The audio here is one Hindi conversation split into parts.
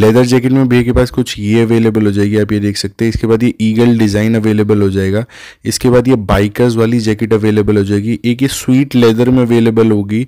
लेदर जैकेट में भैया के पास कुछ ये अवेलेबल हो जाएगी आप ये देख सकते हैं इसके बाद ये ईगल डिज़ाइन अवेलेबल हो जाएगा इसके बाद ये बाइकर्स वाली जैकेट अवेलेबल हो जाएगी एक ये स्वीट लेदर में अवेलेबल होगी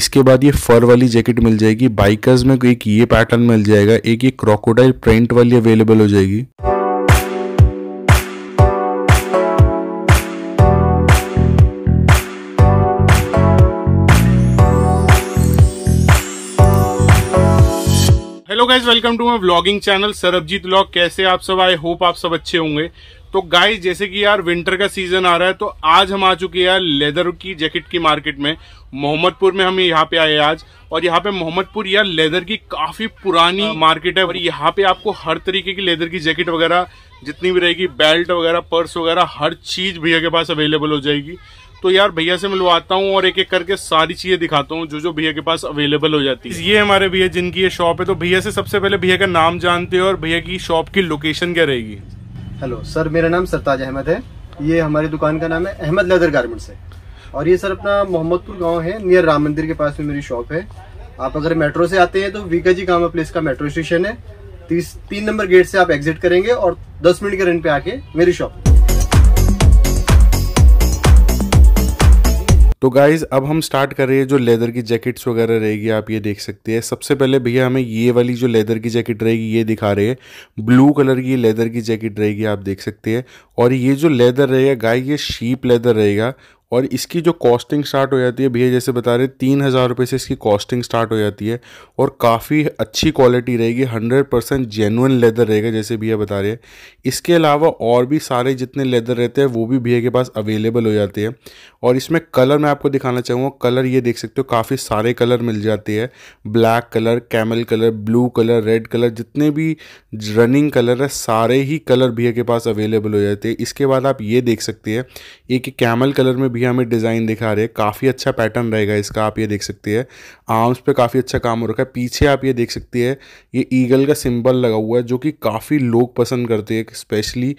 इसके बाद ये फर वाली जैकेट मिल जाएगी बाइकर्स में एक ये पैटर्न मिल जाएगा एक ये क्रोकोडाइल प्रिंट वाली अवेलेबल हो जाएगी hello guys welcome to my vlogging channel Sarabjit vlog कैसे आप सब आई होप आप सब अच्छे होंगे तो गाइज जैसे कि यार विंटर का सीजन आ रहा है तो आज हम आ चुके हैं यार लेदर की जैकेट की मार्केट में मोहम्मदपुर में हम यहाँ पे आए आज और यहाँ पे मोहम्मदपुर यार लेदर की काफी पुरानी मार्केट हाँ। है और यहाँ पे आपको हर तरीके की लेदर की जैकेट वगैरह जितनी भी रहेगी बेल्ट वगैरह पर्स वगैरह हर चीज भैया के पास अवेलेबल हो जाएगी तो यार भैया से मिलवाता हूँ और एक एक करके सारी चीजें दिखाता हूँ जो जो भैया के पास अवेलेबल हो जाती है ये हमारे भैया जिनकी ये शॉप है तो भैया से सबसे पहले भैया का नाम जानते हो और भैया की शॉप की लोकेशन क्या रहेगी हेलो सर मेरा नाम सरताज अहमद है ये हमारी दुकान का नाम है अहमद लेदर गारमेंट्स है और ये सर अपना मोहम्मदपुर गाँव है नियर राम मंदिर के पास में मेरी शॉप है आप अगर मेट्रो से आते हैं तो वीका जी गांव प्लेस का मेट्रो स्टेशन है तीस तीन नंबर गेट से आप एग्जिट करेंगे और दस मिनट के रन पे आके मेरी शॉप तो गाइज अब हम स्टार्ट कर रहे हैं जो लेदर की जैकेट्स वगैरह रहेगी आप ये देख सकते हैं सबसे पहले भैया हमें ये वाली जो लेदर की जैकेट रहेगी ये दिखा रहे हैं ब्लू कलर की लेदर की जैकेट रहेगी आप देख सकते हैं और ये जो लेदर रहेगा गाय ये शीप लेदर रहेगा और इसकी जो कॉस्टिंग स्टार्ट हो जाती है भैया जैसे बता रहे तीन हज़ार रुपये से इसकी कॉस्टिंग स्टार्ट हो जाती है और काफ़ी अच्छी क्वालिटी रहेगी हंड्रेड परसेंट जेनुअन लेदर रहेगा जैसे भैया बता रहे हैं इसके अलावा और भी सारे जितने लेदर रहते हैं वो भी भैया के पास अवेलेबल हो जाते हैं और इसमें कलर मैं आपको दिखाना चाहूँगा कलर ये देख सकते हो काफ़ी सारे कलर मिल जाते हैं black colour camel colour blue colour red colour जितने भी रनिंग कलर है सारे ही कलर भैया के पास अवेलेबल हो जाते हैं इसके बाद आप ये देख सकते हैं एक कैमल कलर में भी हमें डिज़ाइन दिखा रहे हैं काफ़ी अच्छा पैटर्न रहेगा इसका आप ये देख सकती है आर्म्स पे काफ़ी अच्छा काम हो रखा है पीछे आप ये देख सकती है ये ईगल का सिंबल लगा हुआ है जो कि काफ़ी लोग पसंद करते हैं स्पेशली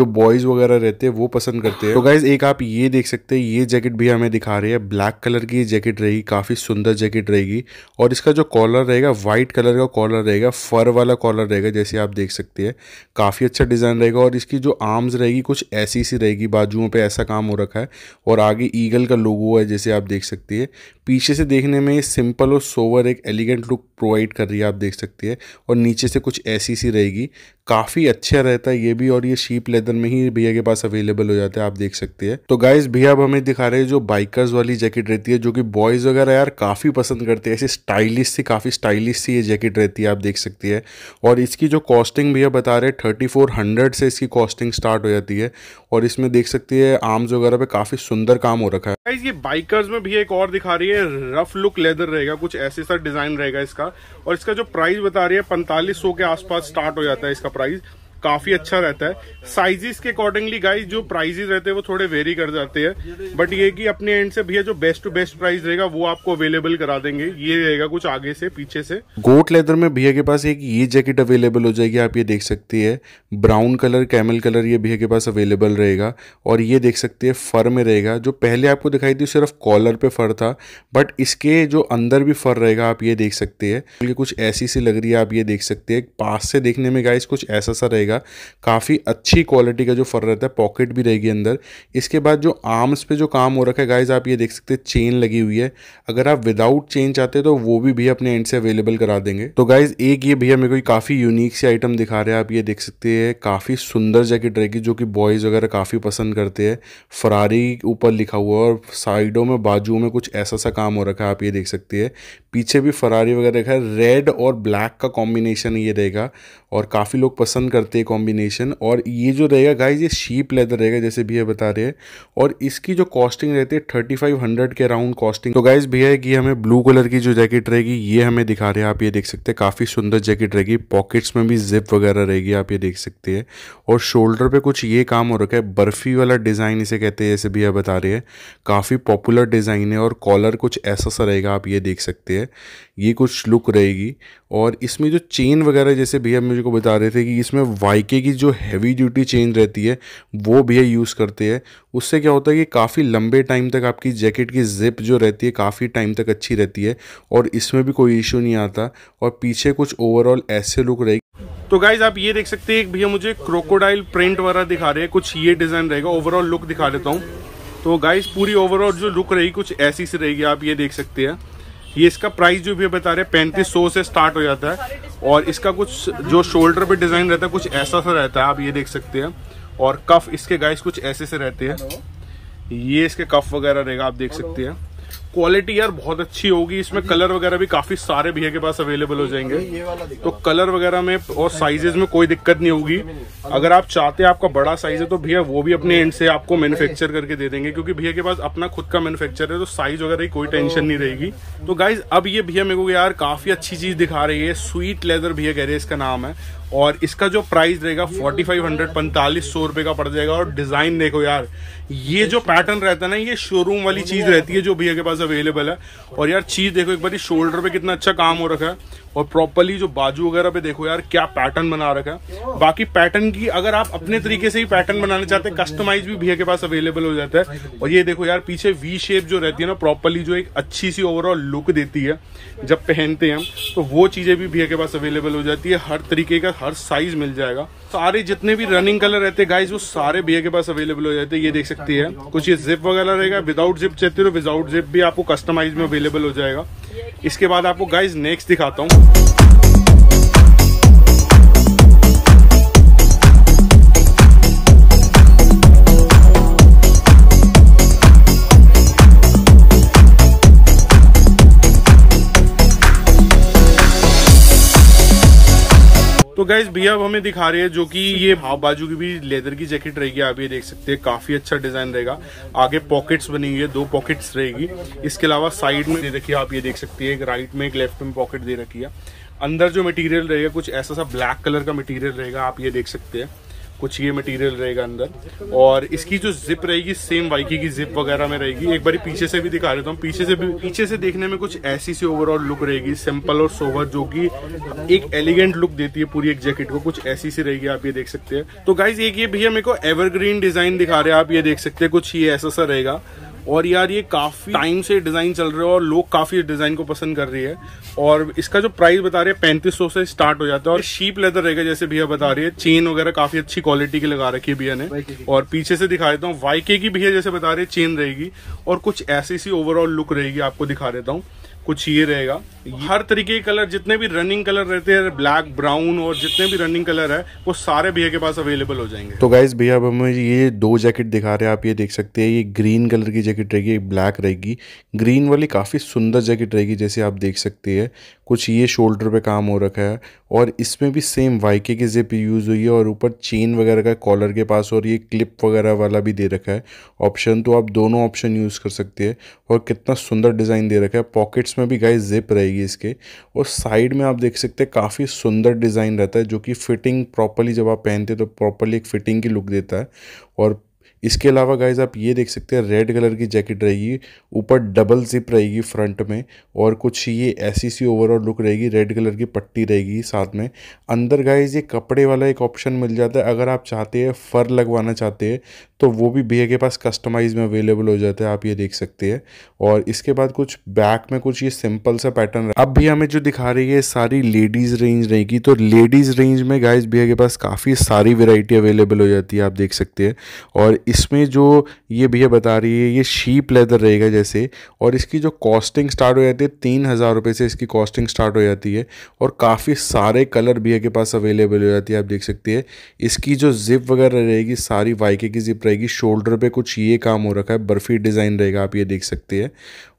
जो बॉयज़ वगैरह रहते हैं वो पसंद करते हैं तो गाइज़ एक आप ये देख सकते हैं ये जैकेट भी हमें दिखा रही है ब्लैक कलर की जैकेट रहेगी काफ़ी सुंदर जैकेट रहेगी और इसका जो कॉलर रहेगा वाइट कलर का कॉलर रहेगा फर वाला कॉलर रहेगा जैसे आप देख सकते हैं काफ़ी अच्छा डिज़ाइन रहेगा और इसकी जो आर्म्स रहेगी कुछ ऐसी सी रहेगी बाजुओं पर ऐसा काम हो रखा है और और आगे ईगल का लोगो है जैसे आप देख सकती है पीछे से देखने में ये सिंपल और सोवर एक एलिगेंट लुक प्रोवाइड कर रही है आप देख सकते हैं और नीचे से कुछ ऐसी सी रहेगी काफ़ी अच्छा रहता है ये भी और ये शीप लेदर में ही भैया के पास अवेलेबल हो जाता है आप देख सकते हैं तो गाइज भैया अब हमें दिखा रहे हैं जो बाइकर्स वाली जैकेट रहती है जो कि बॉयज़ वगैरह यार काफ़ी पसंद करते हैं ऐसे स्टाइलिश सी काफ़ी स्टाइलिश सी ये जैकेट रहती है आप देख सकती है और इसकी जो कॉस्टिंग भैया बता रहे थर्टी फोर हंड्रेड से इसकी कॉस्टिंग स्टार्ट हो जाती है और इसमें देख सकती है आर्म्स वगैरह पे काफ़ी सुंदर काम हो रखा है गाइज ये बाइकर्स में भी एक और दिखा रही है रफ लुक लेदर रहेगा कुछ ऐसे सा डिज़ाइन रहेगा इसका और इसका जो प्राइस बता रही है पैंतालीस के आसपास स्टार्ट हो जाता है इसका price काफी अच्छा रहता है साइजेस के अकॉर्डिंगली गाइस जो प्राइजेस रहते हैं वो थोड़े वेरी कर जाते हैं बट ये कि अपने एंड से भैया जो बेस्ट टू बेस्ट प्राइस रहेगा वो आपको अवेलेबल करा देंगे ये रहेगा कुछ आगे से पीछे से गोट लेदर में भैया के पास एक ये जैकेट अवेलेबल हो जाएगी आप ये देख सकती है ब्राउन कलर कैमल कलर ये भैया के पास अवेलेबल रहेगा और ये देख सकती है फर में रहेगा जो पहले आपको दिखाई दी सिर्फ कॉलर पे फर था बट इसके जो अंदर भी फर रहेगा आप ये देख सकते हैं कुछ ऐसी सी लग रही है आप ये देख सकते हैं पास से देखने में गाइस कुछ ऐसा सा रहेगा रहेगा काफ़ी अच्छी क्वालिटी का जो फर रहता है पॉकेट भी रहेगी अंदर इसके बाद जो आर्म्स पे जो काम हो रखा है गाइज आप ये देख सकते हैं चेन लगी हुई है अगर आप विदाउट चेन चाहते हो तो वो भी भैया अपने एंड से अवेलेबल करा देंगे तो गाइज एक ये भैया मेरे को काफ़ी यूनिक सी आइटम दिखा रहे हैं आप ये देख सकते हैं काफ़ी सुंदर जैकेट रहेगी जो कि बॉयज़ वगैरह काफ़ी पसंद करते हैं फरारी ऊपर लिखा हुआ और साइडों में बाजुओं में कुछ ऐसा सा काम हो रखा है आप ये देख सकते हैं पीछे भी फरारी वगैरह रखा है रेड और ब्लैक का कॉम्बिनेशन ये रहेगा और काफ़ी लोग पसंद करते कुर्ते कॉम्बिनेशन और ये जो रहेगा गाइज ये शीप लेदर रहेगा जैसे भैया बता रहे हैं और इसकी जो कॉस्टिंग रहती है थर्टी फाइव हंड्रेड के अराउंड कॉस्टिंग तो गाइज भैया की हमें ब्लू कलर की जो जैकेट रहेगी ये हमें दिखा रहे हैं आप ये देख सकते हैं काफ़ी सुंदर जैकेट रहेगी पॉकेट्स में भी जिप वगैरह रहेगी आप ये देख सकते हैं और शोल्डर पर कुछ ये काम हो रखा है बर्फ़ी वाला डिज़ाइन इसे कहते हैं जैसे भैया बता रहे हैं काफ़ी पॉपुलर डिज़ाइन है और कॉलर कुछ ऐसा सा रहेगा आप ये देख सकते हैं ये कुछ लुक रहेगी और इसमें जो चेन वगैरह जैसे भैया मुझे को बता रहे थे कि इसमें वाइके की जो हैवी ड्यूटी चेन रहती है वो भैया यूज़ करते हैं उससे क्या होता है कि काफ़ी लंबे टाइम तक आपकी जैकेट की जिप जो रहती है काफ़ी टाइम तक अच्छी रहती है और इसमें भी कोई इशू नहीं आता और पीछे कुछ ओवरऑल ऐसे लुक रहेगी तो गाइज आप ये देख सकते हैं भैया मुझे क्रोकोडाइल प्रिंट वगैरह दिखा रहे हैं कुछ ये डिज़ाइन रहेगा ओवरऑल लुक दिखा देता हूँ तो गाइज पूरी ओवरऑल जो लुक रहेगी कुछ ऐसी सी रहेगी आप ये देख सकते हैं ये इसका प्राइस जो भी बता रहे हैं पैंतीस सौ से स्टार्ट हो जाता है और इसका कुछ जो शोल्डर पे डिजाइन रहता है कुछ ऐसा सा रहता है आप ये देख सकते हैं और कफ इसके गाइस कुछ ऐसे से रहते हैं ये इसके कफ वगैरह रहेगा आप देख सकते हैं क्वालिटी यार बहुत अच्छी होगी इसमें कलर वगैरह भी काफी सारे भैया के पास अवेलेबल हो जाएंगे तो कलर वगैरह में और साइजेस में कोई दिक्कत नहीं होगी अगर आप चाहते हैं आपका बड़ा साइज है तो भैया वो भी अपने एंड से आपको मैन्युफैक्चर करके दे देंगे क्योंकि भैया के पास अपना खुद का मैन्युफैक्चर है तो साइज वगैरह की कोई टेंशन नहीं रहेगी तो गाइज अब ये भैया मेरे को यार काफी अच्छी चीज दिखा रही है स्वीट लेदर भैया कह रहे हैं इसका नाम है और इसका जो प्राइस रहेगा फोर्टी फाइव हंड्रेड पैंतालीस सौ रुपए का पड़ जाएगा और डिज़ाइन देखो यार ये जो पैटर्न रहता है ना ये शोरूम वाली चीज़ रहती है जो भैया के पास अवेलेबल है और यार चीज़ देखो एक बार शोल्डर पे कितना अच्छा काम हो रखा है और प्रॉपरली जो बाजू वगैरह पे देखो यार क्या पैटर्न बना रखा है बाकी पैटर्न की अगर आप अपने तरीके से ही पैटर्न बनाना चाहते हैं कस्टमाइज भी भैया के पास अवेलेबल हो जाता है और ये देखो यार पीछे वी शेप जो रहती है ना प्रॉपरली जो एक अच्छी सी ओवरऑल लुक देती है जब पहनते हैं हम तो वो चीज़ें भी भैया के पास अवेलेबल हो जाती है हर तरीके का हर साइज मिल जाएगा सारे जितने भी रनिंग कलर रहते हैं गाइज वो सारे भैया के पास अवेलेबल हो जाते हैं ये देख सकती है कुछ ये जिप वगैरह रहेगा विदाउट जिप चाहते हो विदाउट जिप भी आपको कस्टमाइज में अवेलेबल हो जाएगा इसके बाद आपको गाइज नेक्स्ट दिखाता हूँ गाइज भैया अब हमें दिखा रहे हैं जो कि ये हाफ बाजू की भी लेदर की जैकेट रहेगी आप ये देख सकते हैं काफी अच्छा डिजाइन रहेगा आगे पॉकेट्स बनी हुई है दो पॉकेट्स रहेगी इसके अलावा साइड में दे रखी आप ये देख सकते हैं एक राइट में एक लेफ्ट में पॉकेट दे रखी है अंदर जो मटेरियल रहेगा कुछ ऐसा सा ब्लैक कलर का मटेरियल रहेगा आप ये देख सकते हैं कुछ ये मटेरियल रहेगा अंदर और इसकी जो जिप रहेगी सेम वाइकी की जिप वगैरह में रहेगी एक बार पीछे से भी दिखा देता हूँ पीछे से भी पीछे से देखने में कुछ ऐसी सी ओवरऑल लुक रहेगी सिंपल और सोवर जो कि एक एलिगेंट लुक देती है पूरी एक जैकेट को कुछ ऐसी सी रहेगी आप ये देख सकते हैं तो गाइज एक ये भैया मेरे को एवरग्रीन डिजाइन दिखा रहे हैं आप ये देख सकते हैं कुछ ये ऐसा सा रहेगा और यार ये काफ़ी टाइम से डिज़ाइन चल रहे है और लोग काफ़ी डिज़ाइन को पसंद कर रही है और इसका जो प्राइस बता रहे हैं पैंतीस सौ से स्टार्ट हो जाता है और शीप लेदर रहेगा जैसे भैया बता रही है चेन वगैरह काफ़ी अच्छी क्वालिटी की लगा रखी है भैया ने और पीछे से दिखा देता हूँ वाई की भैया जैसे बता रहे चेन रहेगी और कुछ ऐसी सी ओवरऑल लुक रहेगी आपको दिखा देता हूँ कुछ ये रहेगा हर तरीके के कलर जितने भी रनिंग कलर रहते हैं ब्लैक ब्राउन और जितने भी रनिंग कलर है वो सारे भैया के पास अवेलेबल हो जाएंगे तो गाइज भैया अब हमें ये दो जैकेट दिखा रहे हैं आप ये देख सकते हैं ये ग्रीन कलर की जैकेट रहेगी ब्लैक रहेगी ग्रीन वाली काफ़ी सुंदर जैकेट रहेगी जैसे आप देख सकते हैं कुछ ये शोल्डर पे काम हो रखा है और इसमें भी सेम वाइके की जिप यूज़ हुई है और ऊपर चेन वगैरह का कॉलर के पास और ये क्लिप वगैरह वाला भी दे रखा है ऑप्शन तो आप दोनों ऑप्शन यूज़ कर सकते हैं और कितना सुंदर डिज़ाइन दे रखा है पॉकेट्स इसमें भी गाइस जिप रहेगी इसके और साइड में आप देख सकते हैं काफ़ी सुंदर डिज़ाइन रहता है जो कि फिटिंग प्रॉपरली जब आप पहनते हैं तो प्रॉपरली एक फिटिंग की लुक देता है और इसके अलावा गाइज आप ये देख सकते हैं रेड कलर की जैकेट रहेगी ऊपर डबल जिप रहेगी फ्रंट में और कुछ ये ऐसी सी ओवरऑल लुक रहेगी रेड कलर की पट्टी रहेगी साथ में अंदर गाइज ये कपड़े वाला एक ऑप्शन मिल जाता है अगर आप चाहते हैं फर लगवाना चाहते हैं तो वो भी भैया के पास कस्टमाइज में अवेलेबल हो जाता है आप ये देख सकते हैं और इसके बाद कुछ बैक में कुछ ये सिंपल सा पैटर्न अब भैया हमें जो दिखा रही है सारी लेडीज़ रेंज रहेगी तो लेडीज़ रेंज में गाइज भैया के पास काफ़ी सारी वेराइटी अवेलेबल हो जाती है आप देख सकते हैं और इसमें जो ये भैया बता रही है ये शीप लेदर रहेगा जैसे और इसकी जो कॉस्टिंग स्टार्ट हो जाती है तीन हज़ार रुपये से इसकी कॉस्टिंग स्टार्ट हो जाती है और काफ़ी सारे कलर भैया के पास अवेलेबल हो जाती है आप देख सकते हैं इसकी जो जिप वगैरह रहेगी सारी वाइके की जिप रहेगी शोल्डर पर कुछ ये काम हो रखा है बर्फी डिज़ाइन रहेगा आप ये देख सकते हैं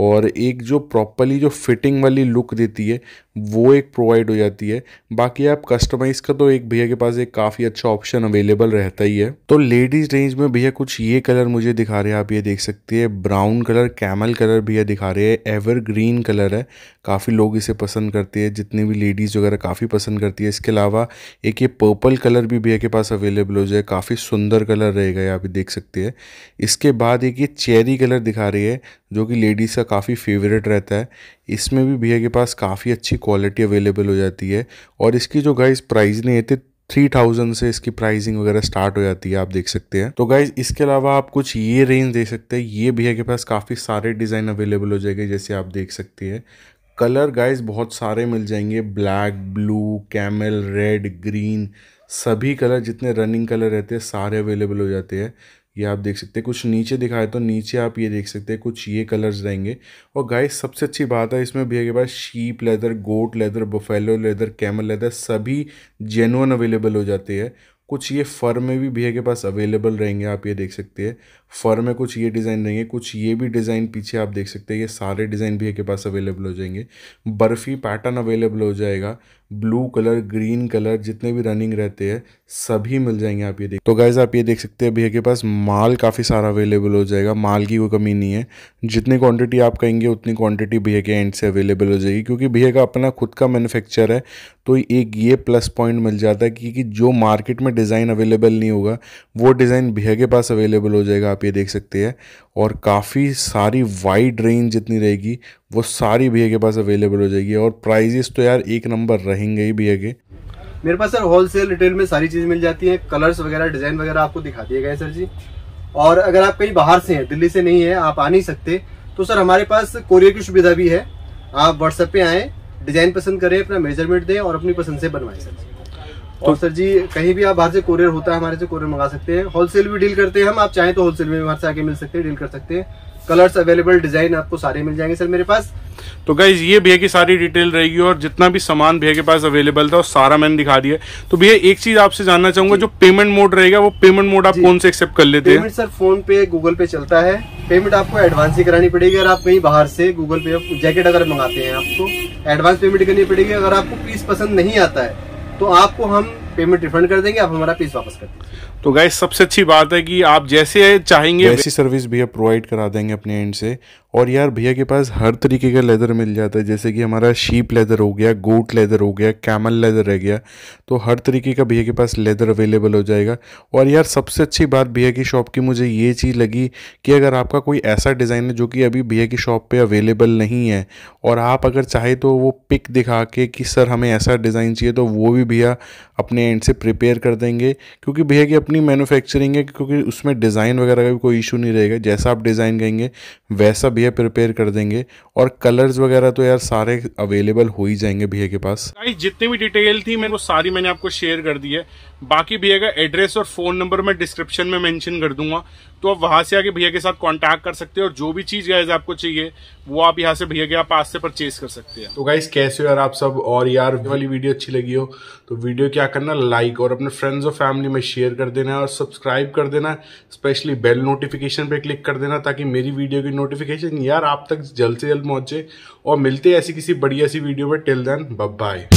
और एक जो प्रॉपरली जो फिटिंग वाली लुक देती है वो एक प्रोवाइड हो जाती है बाकी आप कस्टमाइज का तो एक भैया के पास एक काफ़ी अच्छा ऑप्शन अवेलेबल रहता ही है तो लेडीज रेंज में भैया कुछ ये कलर मुझे दिखा रहे हैं आप ये देख सकते हैं ब्राउन कलर कैमल कलर भैया दिखा रहे हैं एवर ग्रीन कलर है काफ़ी लोग इसे पसंद करते हैं जितनी भी लेडीज़ वगैरह काफ़ी पसंद करती है इसके अलावा एक ये पर्पल कलर भी भैया के पास अवेलेबल हो जाए काफ़ी सुंदर कलर रहेगा आप देख सकते हैं इसके बाद एक ये चेरी कलर दिखा रही है जो कि लेडीज़ का काफ़ी फेवरेट रहता है इसमें भी भैया के पास काफ़ी अच्छी क्वालिटी अवेलेबल हो जाती है और इसकी जो गाइस प्राइस नहीं थे थ्री थाउजेंड से इसकी प्राइसिंग वगैरह स्टार्ट हो जाती है आप देख सकते हैं तो गाइज इसके अलावा आप कुछ ये रेंज देख सकते हैं ये भैया के पास काफ़ी सारे डिज़ाइन अवेलेबल हो जाएंगे जैसे आप देख सकते हैं कलर गाइज बहुत सारे मिल जाएंगे black blue camel red green सभी कलर जितने रनिंग कलर रहते हैं सारे अवेलेबल हो जाते हैं ये आप देख सकते हैं कुछ नीचे दिखाए तो नीचे आप ये देख सकते हैं कुछ ये कलर्स रहेंगे और गाय सबसे अच्छी बात है इसमें भैया के पास sheep leather goat leather buffalo leather camel leather सभी जेनुअन अवेलेबल हो जाते हैं कुछ ये फर में भी भैया के पास अवेलेबल रहेंगे आप ये देख सकते हैं फर में कुछ ये डिज़ाइन रहेंगे कुछ ये भी डिज़ाइन पीछे आप देख सकते हैं ये सारे डिज़ाइन भैया के पास अवेलेबल हो जाएंगे बर्फ़ी पैटर्न अवेलेबल हो जाएगा ब्लू कलर ग्रीन कलर जितने भी रनिंग रहते हैं सभी मिल जाएंगे आप ये देख तो गाइज आप ये देख सकते हैं भैया के पास माल काफ़ी सारा अवेलेबल हो जाएगा माल की कोई कमी नहीं है जितनी क्वांटिटी आप कहेंगे उतनी क्वांटिटी भैया के एंड से अवेलेबल हो जाएगी क्योंकि भैया का अपना खुद का मैन्युफैक्चर है तो एक ये प्लस पॉइंट मिल जाता है क्योंकि जो मार्केट में डिज़ाइन अवेलेबल नहीं होगा वो डिज़ाइन भैया के पास अवेलेबल हो जाएगा आप ये देख सकते हैं और काफ़ी सारी वाइड रेंज जितनी रहेगी वो सारी भैया के पास अवेलेबल हो जाएगी और प्राइजेस तो यार एक नंबर रहेंगे ही भैया के मेरे पास सर होलसेल रिटेल में सारी चीज़ मिल जाती है कलर्स वगैरह डिज़ाइन वगैरह आपको दिखा दिए गए सर जी और अगर आप कहीं बाहर से हैं दिल्ली से नहीं है आप आ नहीं सकते तो सर हमारे पास कोरियर की सुविधा भी है आप व्हाट्सएप पे आए डिज़ाइन पसंद करें अपना मेजरमेंट दें और अपनी पसंद से बनवाएं सर जी तो और सर जी कहीं भी आप बाहर से कोरियर होता है हमारे से कोरियर मंगा सकते हैं होलसेल भी डील करते हैं हम आप चाहें तो होलसेल में बाहर से आके मिल सकते हैं डील कर सकते हैं कलर्स अवेलेबल डिजाइन आपको सारे मिल जाएंगे सर मेरे पास तो गाइज ये भैया की सारी डिटेल रहेगी और जितना भी सामान भैया के पास अवेलेबल था वो सारा मैंने दिखा दिया तो भैया एक चीज आपसे जानना चाहूंगा जो पेमेंट मोड रहेगा वो पेमेंट मोड आप कौन से एक्सेप्ट कर लेते हैं सर फोन पे गूगल पे चलता है पेमेंट आपको एडवांस ही करानी पड़ेगी अगर आप कहीं बाहर से गूगल पे जैकेट अगर मंगाते हैं आपको एडवांस पेमेंट करनी पड़ेगी अगर आपको पीस पसंद नहीं आता है तो आपको हम पेमेंट रिफंड कर देंगे आप हमारा पीस वापस कर देंगे तो गाय सबसे अच्छी बात है कि आप जैसे चाहेंगे ऐसी सर्विस भैया प्रोवाइड करा देंगे अपने एंड से और यार भैया के पास हर तरीके का लेदर मिल जाता है जैसे कि हमारा शीप लेदर हो गया गोट लेदर हो गया कैमल लेदर रह गया तो हर तरीके का भैया के पास लेदर अवेलेबल हो जाएगा और यार सबसे अच्छी बात भैया की शॉप की मुझे ये चीज़ लगी कि अगर आपका कोई ऐसा डिज़ाइन है जो कि अभी भैया की शॉप पे अवेलेबल नहीं है और आप अगर चाहे तो वो पिक दिखा के कि सर हमें ऐसा डिज़ाइन चाहिए तो वो भी भैया अपने अपने एंड से प्रिपेयर कर देंगे क्योंकि भैया की अपनी मैन्युफैक्चरिंग है क्योंकि उसमें डिज़ाइन वगैरह का भी कोई इशू नहीं रहेगा जैसा आप डिज़ाइन कहेंगे वैसा भैया प्रिपेयर कर देंगे और कलर्स वगैरह तो यार सारे अवेलेबल हो ही जाएंगे भैया के पास जितनी भी डिटेल थी मैंने वो सारी मैंने आपको शेयर कर दी है बाकी भैया का एड्रेस और फोन नंबर मैं डिस्क्रिप्शन में मेंशन कर दूंगा तो आप वहां से आके भैया के साथ कांटेक्ट कर सकते हैं और जो भी चीज गाइज आपको चाहिए वो आप यहाँ से भैया के आप पास से परचेज कर सकते हैं तो गाइज कैसे हो यार आप सब और यार वाली वीडियो अच्छी लगी हो तो वीडियो क्या करना लाइक और अपने फ्रेंड्स और फैमिली में शेयर कर देना और सब्सक्राइब कर देना स्पेशली बेल नोटिफिकेशन पे क्लिक कर देना ताकि मेरी वीडियो की नोटिफिकेशन यार आप तक जल्द से जल्द पहुंचे और मिलते ऐसी किसी बढ़िया सी वीडियो में टिल देन बाय